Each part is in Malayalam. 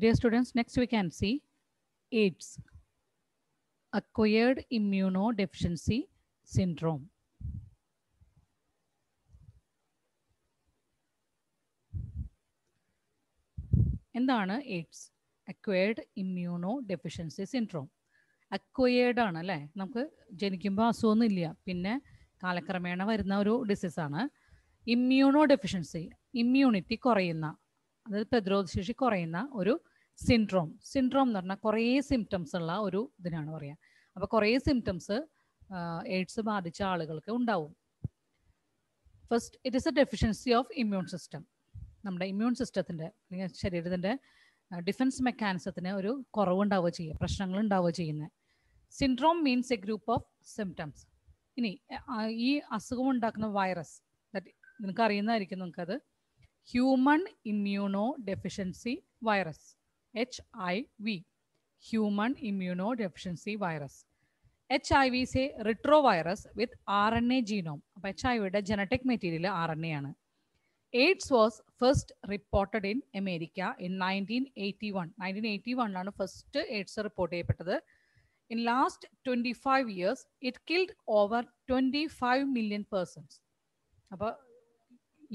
Dear students, next we can see AIDS, Acquired Immunodeficiency Syndrome. എന്താണ് AIDS acquired immuno deficiency syndrome acquired ആണ് അല്ലേ നമുക്ക് ജനിക്കുമ്പോൾ അസുഖമൊന്നും ഇല്ല പിന്നെ കാലക്രമേണ വരുന്ന ഒരു ഡിസീസാണ് ഇമ്മ്യൂണോ ഡെഫിഷ്യൻസി ഇമ്മ്യൂണിറ്റി കുറയുന്ന അതായത് ശേഷി കുറയുന്ന ഒരു സിൻഡ്രോം സിൻഡ്രോം എന്ന് പറഞ്ഞാൽ കുറേ സിംറ്റംസ് ഉള്ള ഒരു ഇതിനാണ് പറയുക അപ്പോൾ കുറേ സിംറ്റംസ് എയ്ഡ്സ് ബാധിച്ച ആളുകൾക്ക് ഉണ്ടാവും first it is a deficiency of immune system നമ്മുടെ ഇമ്മ്യൂൺ സിസ്റ്റത്തിൻ്റെ അല്ലെങ്കിൽ ശരീരത്തിൻ്റെ ഡിഫൻസ് മെക്കാനിസത്തിന് ഒരു കുറവുണ്ടാവുക ചെയ്യുക പ്രശ്നങ്ങൾ ഉണ്ടാവുക ചെയ്യുന്നത് syndrome means a group of symptoms ഇനി ഈ അസുഖം ഉണ്ടാക്കുന്ന വൈറസ് ദാറ്റ് നിങ്ങൾക്ക് അറിയുന്നതായിരിക്കും നിങ്ങൾക്കത് human immuno deficiency virus H I V human immuno deficiency virus H I V say retro virus with R N A genome അപ്പോൾ എച്ച് ഐ വിയുടെ genetic material R N A ആണ് AIDS was first reported in America in nineteen eighty one nineteen eighty വണ്ണിലാണ് ഫസ്റ്റ് എയ്ഡ്സ് റിപ്പോർട്ട് ചെയ്യപ്പെട്ടത് in last twenty five years it killed over twenty five million persons അപ്പോൾ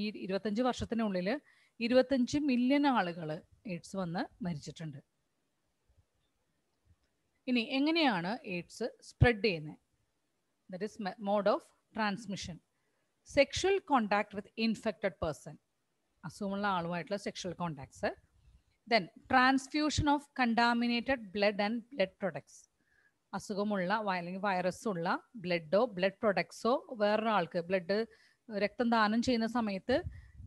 ഈ ഇരുപത്തഞ്ച് വർഷത്തിനുള്ളിൽ ഇരുപത്തഞ്ച് മില്യൺ ആളുകൾ എയ്ഡ്സ് വന്ന് മരിച്ചിട്ടുണ്ട് ഇനി എങ്ങനെയാണ് എയ്ഡ്സ് സ്പ്രെഡ് ചെയ്യുന്നത് that is mode of transmission sexual contact with infected person അസുഖമുള്ള ആളുമായിട്ടുള്ള sexual contacts then transfusion of contaminated blood and blood products അസുഖമുള്ള അല്ലെങ്കിൽ വൈറസ് ഉള്ള ബ്ലഡോ ബ്ലഡ് പ്രൊഡക്ട്സോ വേറൊരാൾക്ക് ബ്ലഡ് രക്തം ദാനം ചെയ്യുന്ന സമയത്ത്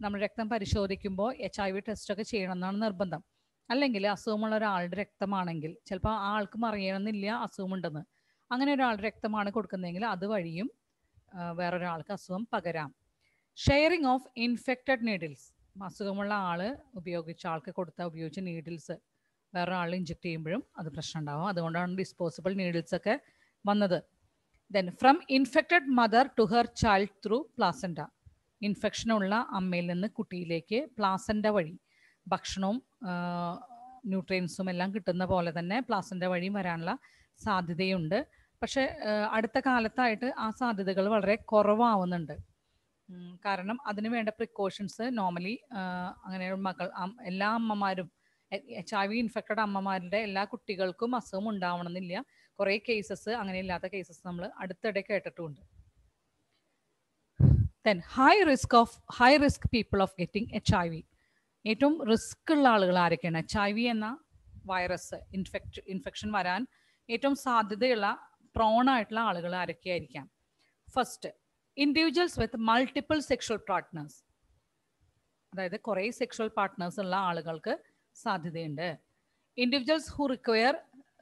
നമ്മൾ രക്തം പരിശോധിക്കുമ്പോൾ എച്ച് ഐ വി ടെസ്റ്റൊക്കെ എന്നാണ് നിർബന്ധം അല്ലെങ്കിൽ അസുഖമുള്ള ഒരാളുടെ രക്തമാണെങ്കിൽ ചിലപ്പോൾ ആ ആൾക്കും അറിയണമെന്നില്ല അസുഖമുണ്ടെന്ന് അങ്ങനെ ഒരാളുടെ രക്തമാണ് കൊടുക്കുന്നതെങ്കിൽ അതുവഴിയും വേറൊരാൾക്ക് അസുഖം പകരാം ഷെയറിങ് ഓഫ് ഇൻഫെക്റ്റഡ് നീഡിൽസ് അസുഖമുള്ള ആൾ ഉപയോഗിച്ച ആൾക്ക് കൊടുത്ത ഉപയോഗിച്ച നീഡിൽസ് വേറൊരാൾ ഇഞ്ചക്ട് ചെയ്യുമ്പോഴും അത് പ്രശ്നം ഉണ്ടാവും അതുകൊണ്ടാണ് ഡിസ്പോസിബിൾ നീഡിൽസ് ഒക്കെ വന്നത് then from infected mother to her child through placenta ഇൻഫെക്ഷനുള്ള അമ്മയിൽ നിന്ന് കുട്ടിയിലേക്ക് പ്ലാസൻഡ വഴി ഭക്ഷണവും ന്യൂട്രിയൻസും എല്ലാം കിട്ടുന്ന പോലെ തന്നെ പ്ലാസൻഡ വഴി വരാനുള്ള സാധ്യതയുണ്ട് പക്ഷേ അടുത്ത കാലത്തായിട്ട് ആ സാധ്യതകൾ വളരെ കുറവാവുന്നുണ്ട് കാരണം അതിന് വേണ്ട പ്രിക്കോഷൻസ് നോർമലി അങ്ങനെ മക്കൾ എല്ലാ അമ്മമാരും എച്ച് ഐ വി ഇൻഫെക്റ്റഡ് അമ്മമാരുടെ എല്ലാ കുട്ടികൾക്കും അസുഖം ഉണ്ടാവണമെന്നില്ല കുറേ കേസസ് അങ്ങനെ ഇല്ലാത്ത കേസസ് നമ്മൾ അടുത്തിടെ കേട്ടിട്ടുണ്ട് then high risk of high risk people of getting H I V ഏറ്റവും റിസ്ക് ഉള്ള ആളുകൾ ആരൊക്കെയാണ് എച്ച് ഐ വി എന്ന വൈറസ് ഇൻഫെക്ട് ഇൻഫെക്ഷൻ വരാൻ ഏറ്റവും സാധ്യതയുള്ള പ്രോൺ ആയിട്ടുള്ള ആളുകൾ ആരൊക്കെയായിരിക്കാം first individuals with multiple sexual partners അതായത് കുറേ സെക്ഷൽ പാർട്ട്നേഴ്സ് ഉള്ള ആളുകൾക്ക് സാധ്യതയുണ്ട് individuals who require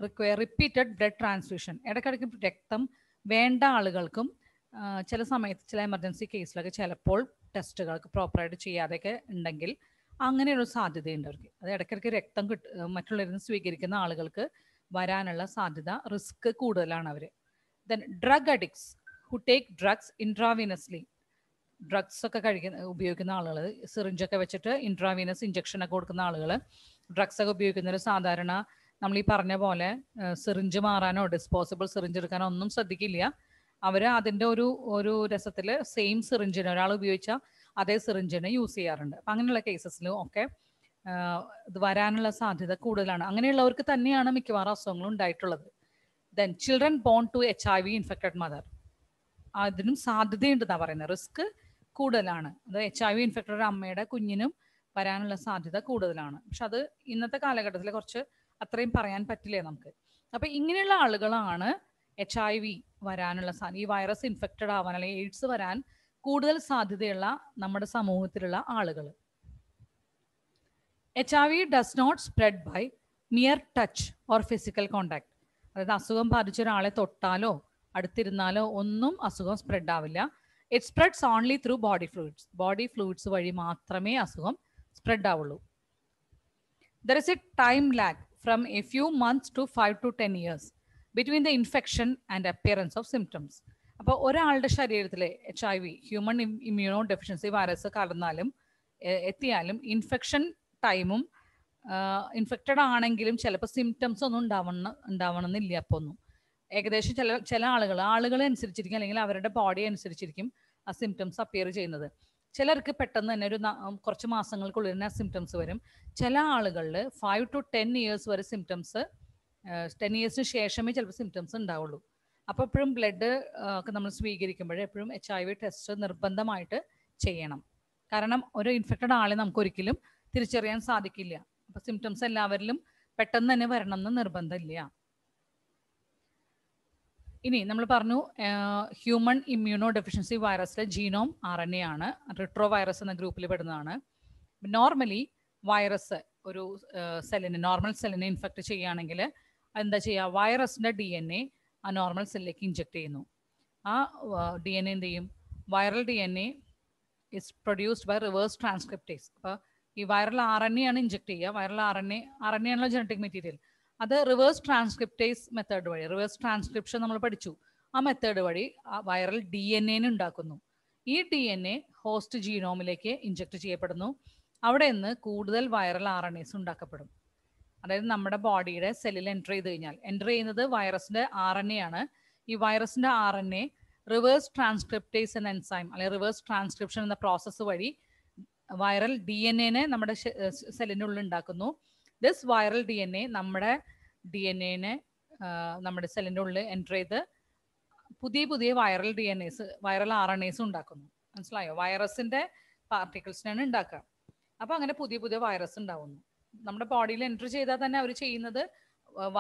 require repeated blood transfusion ഇടയ്ക്കിടയ്ക്ക് രക്തം വേണ്ട ആളുകൾക്കും ചില സമയത്ത് ചില എമർജൻസി കേസിലൊക്കെ ചിലപ്പോൾ ടെസ്റ്റുകൾക്ക് പ്രോപ്പറായിട്ട് ചെയ്യാതെയൊക്കെ ഉണ്ടെങ്കിൽ അങ്ങനെയുള്ള സാധ്യതയുണ്ട് അവർക്ക് അത് ഇടയ്ക്കിടയ്ക്ക് രക്തം കിട്ട മറ്റുള്ളവരിൽ നിന്ന് സ്വീകരിക്കുന്ന ആളുകൾക്ക് വരാനുള്ള സാധ്യത റിസ്ക് കൂടുതലാണ് അവർ then drug addicts who take drugs intravenously drugs ഒക്കെ കഴിക്കുന്ന ഉപയോഗിക്കുന്ന ആളുകൾ സിറിഞ്ചൊക്കെ വെച്ചിട്ട് ഇൻട്രാവീനസ് ഇഞ്ചക്ഷൻ ഒക്കെ കൊടുക്കുന്ന ആളുകൾ ഡ്രഗ്സ് ഒക്കെ ഉപയോഗിക്കുന്നവർ സാധാരണ നമ്മൾ ഈ പറഞ്ഞ പോലെ സിറിഞ്ച് മാറാനോ ഡിസ്പോസിബിൾ സിറിഞ്ച് എടുക്കാനോ ഒന്നും ശ്രദ്ധിക്കില്ല അവർ അതിൻ്റെ ഒരു ഒരു രസത്തിൽ സെയിം സിറിഞ്ചിന് ഒരാൾ ഉപയോഗിച്ച അതേ സിറിഞ്ചിന് യൂസ് ചെയ്യാറുണ്ട് അപ്പം അങ്ങനെയുള്ള കേസസിൽ ഒക്കെ ഇത് വരാനുള്ള സാധ്യത കൂടുതലാണ് അങ്ങനെയുള്ളവർക്ക് തന്നെയാണ് മിക്കവാറും അസുഖങ്ങളും ഉണ്ടായിട്ടുള്ളത് then children born to H I V infected mother അതിനും സാധ്യതയുണ്ടെന്നാണ് പറയുന്നത് റിസ്ക് കൂടുതലാണ് അത് എച്ച് ഐ വി ഇൻഫെക്റ്റഡ് അമ്മയുടെ കുഞ്ഞിനും വരാനുള്ള സാധ്യത കൂടുതലാണ് പക്ഷെ അത് ഇന്നത്തെ കാലഘട്ടത്തിൽ കുറച്ച് അത്രയും പറയാൻ പറ്റില്ലേ നമുക്ക് അപ്പൊ ഇങ്ങനെയുള്ള ആളുകളാണ് എച്ച് ഐ വി വരാനുള്ള സാധ്യത ഈ വൈറസ് ഇൻഫെക്റ്റഡ് ആവാൻ അല്ലെങ്കിൽ എയ്ഡ്സ് വരാൻ കൂടുതൽ സാധ്യതയുള്ള നമ്മുടെ സമൂഹത്തിലുള്ള ആളുകൾ H I V does not spread by mere touch or physical contact അതായത് അസുഖം ബാധിച്ച ഒരാളെ തൊട്ടാലോ അടുത്തിരുന്നാലോ ഒന്നും അസുഖം സ്പ്രെഡ് ആവില്ല it spreads only through body fluids body fluids വഴി മാത്രമേ അസുഖം സ്പ്രെഡ് ആവുള്ളൂ there is a time lag from a few months to five to ten years between the infection and appearance of symptoms അപ്പോൾ ഒരാളുടെ ശരീരത്തിലെ H I V human immuno deficiency virus കടന്നാലും എത്തിയാലും ഇൻഫെക്ഷൻ ടൈമും ഇൻഫെക്റ്റഡ് ആണെങ്കിലും ചിലപ്പോൾ സിംറ്റംസ് ഒന്നും ഉണ്ടാവണം ഉണ്ടാവണമെന്നില്ല അപ്പോൾ ഒന്നും ഏകദേശം ചില ചില ആളുകൾ ആളുകളെ അനുസരിച്ചിരിക്കും അല്ലെങ്കിൽ അവരുടെ ബോഡി അനുസരിച്ചിരിക്കും ആ സിംറ്റംസ് അപ്പിയർ ചെയ്യുന്നത് ചിലർക്ക് പെട്ടെന്ന് തന്നെ ഒരു കുറച്ച് മാസങ്ങൾക്കുള്ളിൽ തന്നെ സിംറ്റംസ് വരും ചില ആളുകളിൽ ഫൈവ് ടു ടെൻ ഇയേഴ്സ് വരെ സിംറ്റംസ് ടെൻ ഇയേഴ്സിന് ശേഷമേ ചിലപ്പോൾ സിംറ്റംസ് ഉണ്ടാവുള്ളൂ അപ്പോൾ എപ്പോഴും ബ്ലഡ് ഒക്കെ നമ്മൾ സ്വീകരിക്കുമ്പോഴേ എപ്പോഴും എച്ച് ഐ വി ടെസ്റ്റ് നിർബന്ധമായിട്ട് ചെയ്യണം കാരണം ഒരു ഇൻഫെക്റ്റഡ് ആളെ നമുക്ക് ഒരിക്കലും തിരിച്ചറിയാൻ സാധിക്കില്ല അപ്പോൾ സിംറ്റംസ് എല്ലാവരിലും പെട്ടെന്ന് തന്നെ വരണം എന്ന് നിർബന്ധമില്ല ഇനി നമ്മൾ പറഞ്ഞു ഹ്യൂമൺ ഇമ്മ്യൂണോ ഡെഫിഷ്യൻസി വൈറസിലെ ജീനോം ആർ എൻ എ ആണ് റിട്രോ വൈറസ് എന്ന ഗ്രൂപ്പിൽ പെടുന്നതാണ് നോർമലി വൈറസ് ഒരു സെല്ലിനെ നോർമൽ സെല്ലിനെ ഇൻഫെക്റ്റ് ചെയ്യുകയാണെങ്കിൽ എന്താ ചെയ്യുക വൈറസിൻ്റെ ഡി എൻ എ ആ നോർമൽ സെല്ലിലേക്ക് ഇഞ്ചെക്ട് ചെയ്യുന്നു ആ ഡി എൻ എ എന്ത് ചെയ്യും viral D N A is produced by reverse transcriptase അപ്പോൾ ഈ വൈറൽ ആർ എൻ എ ആണ് ഇഞ്ചെക്ട് ചെയ്യുക viral R N A R N A ആണല്ലോ ജനറ്റിക് മെറ്റീരിയൽ അത് റിവേഴ്സ് ട്രാൻസ്ക്രിപ്റ്റേസ് മെത്തേഡ് വഴി റിവേഴ്സ് ട്രാൻസ്ക്രിപ്ഷൻ നമ്മൾ പഠിച്ചു ആ മെത്തേഡ് വഴി ആ വൈറൽ ഡി എൻ എന് ഉണ്ടാക്കുന്നു ഈ ഡി എൻ എ ഹോസ്റ്റ് ജീനോമിലേക്ക് ഇഞ്ചക്ട് ചെയ്യപ്പെടുന്നു അവിടെ നിന്ന് കൂടുതൽ വൈറൽ ആർ എൻ എസ് ഉണ്ടാക്കപ്പെടും അതായത് നമ്മുടെ ബോഡിയുടെ സെല്ലിൽ എൻ്റർ ചെയ്ത് കഴിഞ്ഞാൽ എൻ്റർ ചെയ്യുന്നത് വൈറസിൻ്റെ ആർ എൻ എ ആണ് ഈ വൈറസിൻ്റെ R N A reverse transcriptase എന്ന എൻസൈം അല്ലെങ്കിൽ റിവേഴ്സ് ട്രാൻസ്ക്രിപ്ഷൻ എന്ന പ്രോസസ്സ് വഴി വൈറൽ ഡി എൻ എനെ നമ്മുടെ സെല്ലിൻ്റെ ഉള്ളിൽ ഉണ്ടാക്കുന്നു this viral D N A നമ്മുടെ ഡി എൻ എനെ നമ്മുടെ സെല്ലിൻ്റെ ഉള്ളിൽ എൻ്റർ ചെയ്ത് പുതിയ പുതിയ viral D N S viral R N S ഉണ്ടാക്കുന്നു മനസ്സിലായോ വൈറസിൻ്റെ പാർട്ടിക്കിൾസിനാണ് ഉണ്ടാക്കുക അപ്പോൾ അങ്ങനെ പുതിയ പുതിയ വൈറസ് ഉണ്ടാകുന്നു നമ്മുടെ ബോഡിയിൽ എൻ്റർ ചെയ്താൽ തന്നെ അവർ ചെയ്യുന്നത്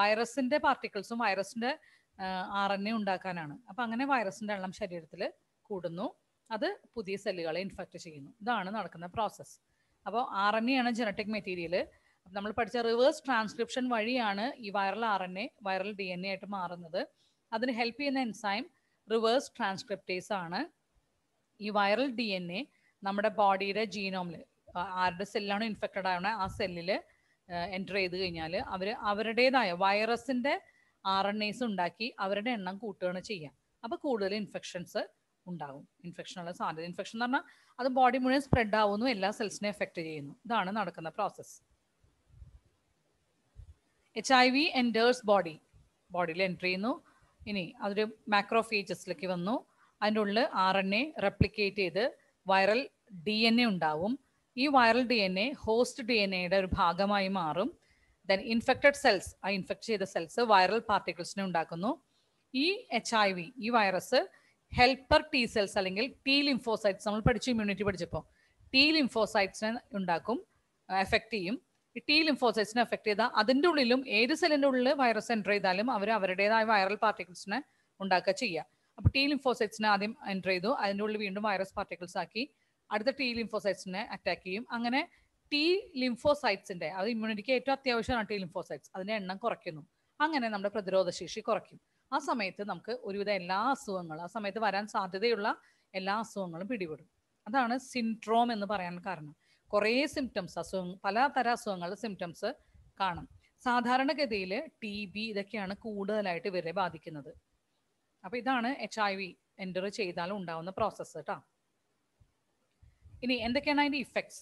വൈറസിൻ്റെ പാർട്ടിക്കിൾസും വൈറസിൻ്റെ ആർ എൻ എ ഉണ്ടാക്കാനാണ് അപ്പോൾ അങ്ങനെ വൈറസിൻ്റെ എണ്ണം ശരീരത്തിൽ കൂടുന്നു അത് പുതിയ സെല്ലുകളെ ഇൻഫെക്റ്റ് ചെയ്യുന്നു ഇതാണ് നടക്കുന്ന പ്രോസസ്സ് അപ്പോൾ ആർ എൻ എ ആണ് ജനറ്റിക് മെറ്റീരിയൽ നമ്മൾ പഠിച്ച റിവേഴ്സ് ട്രാൻസ്ക്രിപ്ഷൻ വഴിയാണ് ഈ viral R N A viral D N A ആയിട്ട് മാറുന്നത് അതിന് ഹെൽപ്പ് ചെയ്യുന്ന എൻസൈം റിവേഴ്സ് ട്രാൻസ്ക്രിപ്റ്റേസ് ആണ് ഈ വൈറൽ ഡി എൻ എ നമ്മുടെ ബോഡിയുടെ ജീനോമിൽ ആരുടെ സെല്ലാണ് ഇൻഫെക്റ്റഡ് ആവണ ആ സെല്ലിൽ എൻറ്റർ ചെയ്ത് കഴിഞ്ഞാൽ അവർ അവരുടേതായ വൈറസിൻ്റെ ആർ എൻ എസ് ഉണ്ടാക്കി അവരുടെ എണ്ണം കൂട്ടുകയാണ് ചെയ്യുക അപ്പോൾ കൂടുതൽ ഇൻഫെക്ഷൻസ് ഉണ്ടാകും ഇൻഫെക്ഷനുള്ള സാധ്യത ഇൻഫെക്ഷൻ എന്ന് പറഞ്ഞാൽ അത് ബോഡി മുഴുവൻ സ്പ്രെഡ് ആവുന്നു എല്ലാ സെൽസിനെ എഫക്റ്റ് ചെയ്യുന്നു ഇതാണ് നടക്കുന്ന process H I V enters body ബോഡിയിൽ എൻ്റർ ചെയ്യുന്നു ഇനി അതൊരു മാക്രോഫേജസിലേക്ക് വന്നു അതിൻ്റെ ഉള്ളിൽ ആർ എൻ എ റെപ്ലിക്കേറ്റ് ചെയ്ത് വൈറൽ ഡി എൻ എ ഉണ്ടാവും ഈ viral D N A host D N എയുടെ ഒരു ഭാഗമായി മാറും ദെൻ ഇൻഫെക്റ്റഡ് സെൽസ് ആ ഇൻഫെക്ട് ചെയ്ത സെൽസ് വൈറൽ പാർട്ടിക്കിൾസിനെ ഉണ്ടാക്കുന്നു ഈ എച്ച് ഐ വി ഈ വൈറസ് ഹെൽപ്പർ ടി സെൽസ് അല്ലെങ്കിൽ ടി ലിംഫോസൈറ്റ്സ് നമ്മൾ പഠിച്ചു ഇമ്മ്യൂണിറ്റി പഠിച്ചപ്പോൾ ടി ലിംഫോസൈറ്റ്സിനെ ഉണ്ടാക്കും എഫക്റ്റ് ചെയ്യും ടി ലിംഫോസൈറ്റ്സിനെ എഫക്ട് ചെയ്താൽ അതിൻ്റെ ഉള്ളിലും ഏത് സെല്ലിൻ്റെ ഉള്ളിൽ വൈറസ് എൻ്റർ ചെയ്താലും അവർ അവരുടേതായ വൈറൽ പാർട്ടിക്കിൾസിനെ ഉണ്ടാക്കുക ചെയ്യുക അപ്പോൾ ടി ലിംഫോസൈറ്റ്സിനെ ആദ്യം എൻ്റർ ചെയ്തു അതിൻ്റെ ഉള്ളിൽ വീണ്ടും വൈറസ് പാർട്ടിക്കിൾസ് ആക്കി അടുത്ത ടി ലിംഫോസൈറ്റ്സിനെ അറ്റാക്ക് ചെയ്യും അങ്ങനെ ടി ലിംഫോസൈറ്റ്സിൻ്റെ അത് ഇമ്മ്യൂണിറ്റിക്ക് ഏറ്റവും അത്യാവശ്യമാണ് ടി ലിംഫോസൈറ്റ്സ് അതിൻ്റെ എണ്ണം കുറയ്ക്കുന്നു അങ്ങനെ നമ്മുടെ പ്രതിരോധശേഷി കുറയ്ക്കും ആ സമയത്ത് നമുക്ക് ഒരുവിധം എല്ലാ അസുഖങ്ങളും ആ സമയത്ത് വരാൻ സാധ്യതയുള്ള എല്ലാ അസുഖങ്ങളും പിടിപെടും അതാണ് സിൻഡ്രോം എന്ന് പറയാൻ കാരണം കുറേ സിംറ്റംസ് അസുഖങ്ങൾ പല തര സിംറ്റംസ് കാണും സാധാരണഗതിയിൽ ടി ബി ഇതൊക്കെയാണ് കൂടുതലായിട്ട് ഇവരെ ബാധിക്കുന്നത് അപ്പോൾ ഇതാണ് എച്ച് ഐ വി എൻ്റർ ചെയ്താൽ ഉണ്ടാവുന്ന പ്രോസസ്സ് കേട്ടോ ഇനി എന്തൊക്കെയാണ് അതിൻ്റെ effects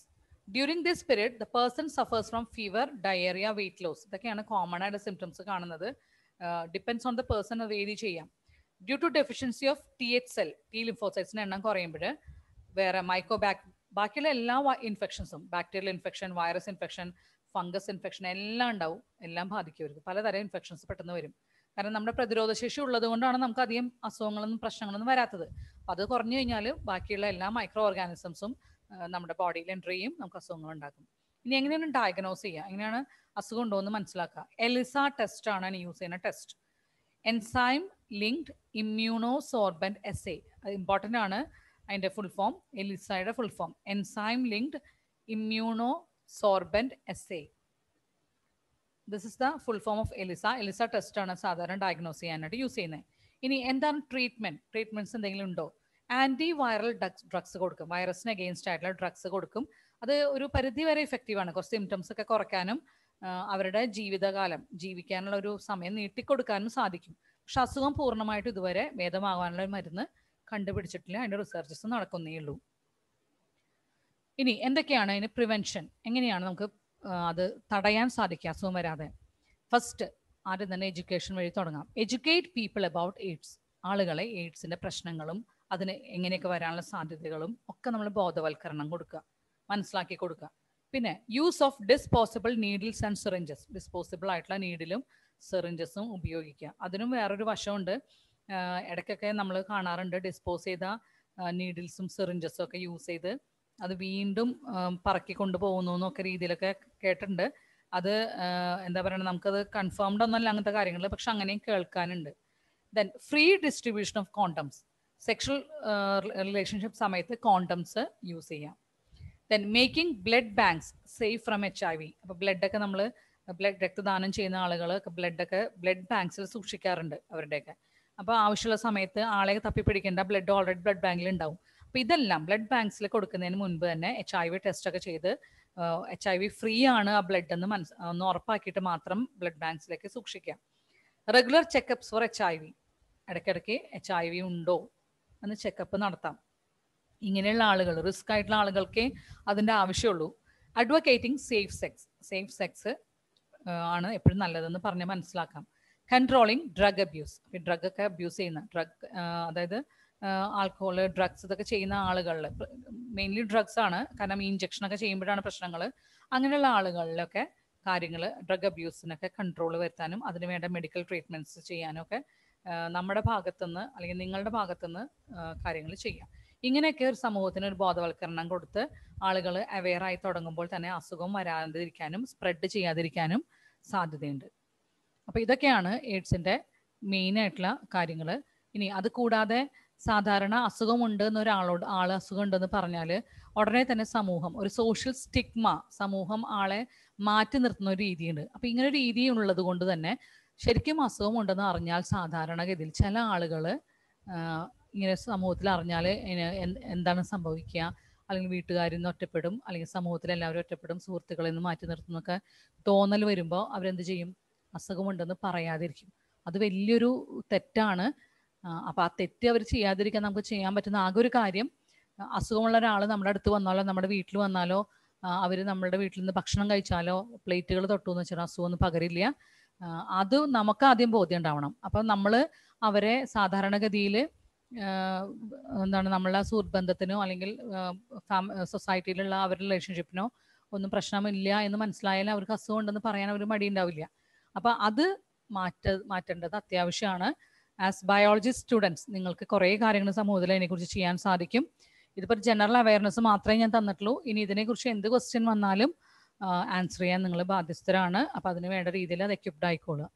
during this period the person suffers from fever diarrhoea weight loss ഇതൊക്കെയാണ് കോമൺ ആയിട്ട് സിംറ്റംസ് കാണുന്നത് ഡിപ്പെൻസ് ഓൺ ദ പേഴ്സൺ അത് ഏരി ചെയ്യാം due to deficiency of T H cell T ലിംഫോസൈറ്റ്സിന്റെ എണ്ണം കുറയുമ്പോൾ വേറെ മൈക്കോബാക് ബാക്കിയുള്ള എല്ലാ ഇൻഫെക്ഷൻസും bacterial infection virus infection fungus infection എല്ലാം ഉണ്ടാവും എല്ലാം ബാധിക്കും അവർക്ക് പലതരം ഇൻഫെക്ഷൻസ് പെട്ടെന്ന് വരും കാരണം നമ്മുടെ പ്രതിരോധ ശേഷി ഉള്ളത് കൊണ്ടാണ് നമുക്ക് അധികം അസുഖങ്ങളൊന്നും പ്രശ്നങ്ങളൊന്നും വരാത്തത് അത് കുറഞ്ഞു കഴിഞ്ഞാൽ ബാക്കിയുള്ള എല്ലാ മൈക്രോ ഓർഗാനിസംസും നമ്മുടെ ബോഡിയിൽ എൻ്റർ ചെയ്യും നമുക്ക് അസുഖങ്ങൾ ഉണ്ടാക്കും ഇനി എങ്ങനെയാണ് ഡയഗ്നോസ് ചെയ്യുക എങ്ങനെയാണ് അസുഖം ഉണ്ടോ എന്ന് മനസ്സിലാക്കുക എലിസ ടെസ്റ്റ് ആണ് യൂസ് ചെയ്യുന്ന test enzyme linked immunosorbent S A അത് ഇമ്പോർട്ടൻ്റ് ആണ് അതിൻ്റെ ഫുൾ ഫോം എലിസയുടെ full form enzyme linked immunosorbent A this is the full form of ELISA ELISA ടെസ്റ്റാണ് സാധാരണ ഡയഗ്നോസ് ചെയ്യാനായിട്ട് യൂസ് ചെയ്യുന്നത് ഇനി എന്താണ് ട്രീറ്റ്മെൻറ്റ് ട്രീറ്റ്മെൻറ്റ്സ് എന്തെങ്കിലും ഉണ്ടോ ആൻറ്റി വൈറൽ ഡ്രഗ്സ് ഡ്രഗ്സ് കൊടുക്കും വൈറസിന് അഗെയിൻസ്റ്റ് ആയിട്ടുള്ള ഡ്രഗ്സ് കൊടുക്കും അത് ഒരു പരിധി വരെ ഇഫക്റ്റീവാണ് കുറച്ച് സിംറ്റംസ് ഒക്കെ കുറയ്ക്കാനും അവരുടെ ജീവിതകാലം ജീവിക്കാനുള്ള ഒരു സമയം നീട്ടിക്കൊടുക്കാനും സാധിക്കും പക്ഷെ അസുഖം പൂർണ്ണമായിട്ട് ഇതുവരെ ഭേദമാകാനുള്ള മരുന്ന് കണ്ടുപിടിച്ചിട്ടില്ല അതിൻ്റെ റിസർച്ചസ് നടക്കുന്നേ ഉള്ളൂ ഇനി എന്തൊക്കെയാണ് അതിന് പ്രിവെൻഷൻ എങ്ങനെയാണ് നമുക്ക് അത് തടയാൻ സാധിക്കുക അസുഖം വരാതെ ഫസ്റ്റ് ആദ്യം തന്നെ എഡ്യൂക്കേഷൻ വഴി തുടങ്ങാം എഡ്യൂക്കേറ്റ് പീപ്പിൾ അബൌട്ട് എയ്ഡ്സ് ആളുകളെ എയ്ഡ്സിൻ്റെ പ്രശ്നങ്ങളും അതിന് എങ്ങനെയൊക്കെ വരാനുള്ള സാധ്യതകളും ഒക്കെ നമ്മൾ ബോധവൽക്കരണം കൊടുക്കുക മനസ്സിലാക്കി കൊടുക്കുക പിന്നെ use of disposable needles and syringes disposable ആയിട്ടുള്ള നീഡിലും സിറിഞ്ചസും ഉപയോഗിക്കുക അതിനും വേറൊരു വശമുണ്ട് ഇടയ്ക്കൊക്കെ നമ്മൾ കാണാറുണ്ട് ഡിസ്പോസ് ചെയ്ത നീഡിൽസും സിറിഞ്ചസും ഒക്കെ യൂസ് ചെയ്ത് അത് വീണ്ടും പറക്കി കൊണ്ടുപോകുന്നു എന്നൊക്കെ രീതിയിലൊക്കെ കേട്ടിട്ടുണ്ട് അത് എന്താ പറയുക നമുക്കത് കൺഫേംഡ് ഒന്നല്ല അങ്ങനത്തെ കാര്യങ്ങൾ പക്ഷെ അങ്ങനെയും കേൾക്കാനുണ്ട് then free distribution of condoms sexual relationship സമയത്ത് കോണ്ടംസ് യൂസ് ചെയ്യാം then making blood banks safe from H I V അപ്പോൾ ബ്ലഡൊക്കെ നമ്മൾ ബ്ലഡ് രക്തദാനം ചെയ്യുന്ന ആളുകൾ ബ്ലഡൊക്കെ ബ്ലഡ് ബാങ്ക്സിൽ സൂക്ഷിക്കാറുണ്ട് അവരുടെയൊക്കെ അപ്പോൾ ആവശ്യമുള്ള സമയത്ത് ആളെ തപ്പിപ്പിടിക്കേണ്ട ബ്ലഡ് ഓൾറെഡി ബ്ലഡ് ബാങ്കിൽ ഉണ്ടാവും അപ്പോൾ ഇതെല്ലാം ബ്ലഡ് ബാങ്ക്സിൽ കൊടുക്കുന്നതിന് മുൻപ് തന്നെ എച്ച് ഐ വി ടെസ്റ്റൊക്കെ ചെയ്ത് എച്ച് ഐ വി ഫ്രീ ആണ് ആ ബ്ലഡ് എന്ന് മനസ് ഒന്ന് ഉറപ്പാക്കിയിട്ട് മാത്രം ബ്ലഡ് ബാങ്ക്സിലേക്ക് സൂക്ഷിക്കാം regular checkups for H I V ഇടയ്ക്കിടയ്ക്ക് എച്ച് ഐ വി ഉണ്ടോ എന്ന് ചെക്കപ്പ് നടത്താം ഇങ്ങനെയുള്ള ആളുകൾ റിസ്ക് ആയിട്ടുള്ള ആളുകൾക്കേ അതിൻ്റെ ആവശ്യമുള്ളൂ advocating safe sex safe sex ആണ് എപ്പോഴും നല്ലതെന്ന് പറഞ്ഞ് മനസ്സിലാക്കാം കൺട്രോളിങ് ഡ്രഗ് അബ്യൂസ് ഡ്രഗ് ഒക്കെ അബ്യൂസ് ചെയ്യുന്ന ഡ്രഗ് അതായത് ആൽക്കഹോള് ഡ്രഗ്സ് ഇതൊക്കെ ചെയ്യുന്ന ആളുകളിൽ മെയിൻലി ഡ്രഗ്സ് ആണ് കാരണം ഈ ഇഞ്ചക്ഷൻ ഒക്കെ ചെയ്യുമ്പോഴാണ് പ്രശ്നങ്ങൾ അങ്ങനെയുള്ള ആളുകളിലൊക്കെ കാര്യങ്ങൾ ഡ്രഗ് അബ്യൂസിനൊക്കെ കൺട്രോൾ വരുത്താനും വേണ്ട മെഡിക്കൽ ട്രീറ്റ്മെന്റ്സ് ചെയ്യാനും ഒക്കെ നമ്മുടെ ഭാഗത്തുനിന്ന് അല്ലെങ്കിൽ നിങ്ങളുടെ ഭാഗത്തുനിന്ന് കാര്യങ്ങൾ ചെയ്യാം ഇങ്ങനെയൊക്കെ ഒരു സമൂഹത്തിന് ഒരു ബോധവൽക്കരണം കൊടുത്ത് ആളുകൾ അവെയർ ആയി തുടങ്ങുമ്പോൾ തന്നെ അസുഖം വരാതിരിക്കാനും സ്പ്രെഡ് ചെയ്യാതിരിക്കാനും സാധ്യതയുണ്ട് അപ്പോൾ ഇതൊക്കെയാണ് എയ്ഡ്സിൻ്റെ മെയിൻ ആയിട്ടുള്ള കാര്യങ്ങൾ ഇനി അത് കൂടാതെ സാധാരണ അസുഖമുണ്ട് എന്നൊരാളോട് ആൾ അസുഖം ഉണ്ടെന്ന് പറഞ്ഞാൽ ഉടനെ തന്നെ സമൂഹം ഒരു സോഷ്യൽ സ്റ്റിഗ്മ സമൂഹം ആളെ മാറ്റി നിർത്തുന്ന ഒരു രീതിയുണ്ട് അപ്പം ഇങ്ങനെ ഒരു രീതി ഉള്ളത് കൊണ്ട് തന്നെ ശരിക്കും അസുഖം ഉണ്ടെന്ന് അറിഞ്ഞാൽ സാധാരണഗതിയിൽ ചില ആളുകൾ ഇങ്ങനെ സമൂഹത്തിൽ അറിഞ്ഞാൽ എന്താണ് സംഭവിക്കുക അല്ലെങ്കിൽ വീട്ടുകാരിൽ നിന്ന് ഒറ്റപ്പെടും അല്ലെങ്കിൽ സമൂഹത്തിൽ എല്ലാവരും ഒറ്റപ്പെടും സുഹൃത്തുക്കളിൽ നിന്ന് മാറ്റി നിർത്തുന്നൊക്കെ തോന്നൽ വരുമ്പോൾ അവരെന്ത് ചെയ്യും അസുഖമുണ്ടെന്ന് പറയാതിരിക്കും അത് വലിയൊരു തെറ്റാണ് അപ്പോൾ ആ തെറ്റ് അവർ ചെയ്യാതിരിക്കാൻ നമുക്ക് ചെയ്യാൻ പറ്റുന്ന ആകെ ഒരു കാര്യം അസുഖമുള്ള ഒരാൾ നമ്മുടെ അടുത്ത് വന്നാലോ നമ്മുടെ വീട്ടിൽ വന്നാലോ അവർ നമ്മുടെ വീട്ടിൽ നിന്ന് ഭക്ഷണം കഴിച്ചാലോ പ്ലേറ്റുകൾ തൊട്ടു എന്ന് വെച്ചാൽ ഒന്നും പകരില്ല അത് നമുക്ക് ആദ്യം ബോധ്യം ഉണ്ടാവണം അപ്പം നമ്മൾ അവരെ സാധാരണഗതിയിൽ എന്താണ് നമ്മളെ സുഹൃത്ത് ബന്ധത്തിനോ അല്ലെങ്കിൽ സൊസൈറ്റിയിലുള്ള അവരുടെ റിലേഷൻഷിപ്പിനോ ഒന്നും പ്രശ്നമില്ല എന്ന് മനസ്സിലായാൽ അവർക്ക് അസുഖം ഉണ്ടെന്ന് പറയാൻ അവർ മടിയുണ്ടാവില്ല അപ്പോൾ അത് മാറ്റ മാറ്റേണ്ടത് അത്യാവശ്യമാണ് ആസ് ബയോളജി സ്റ്റുഡൻസ് നിങ്ങൾക്ക് കുറേ കാര്യങ്ങൾ സമൂഹത്തിൽ അതിനെക്കുറിച്ച് ചെയ്യാൻ സാധിക്കും ഇതിപ്പോൾ ജനറൽ അവയർനെസ് മാത്രമേ ഞാൻ തന്നിട്ടുള്ളൂ ഇനി ഇതിനെക്കുറിച്ച് എന്ത് ക്വസ്റ്റ്യൻ വന്നാലും ആൻസർ ചെയ്യാൻ നിങ്ങൾ ബാധ്യസ്ഥരാണ് അപ്പോൾ അതിന് വേണ്ട രീതിയിൽ അത് എക്യുപ്ഡ് ആയിക്കോളുക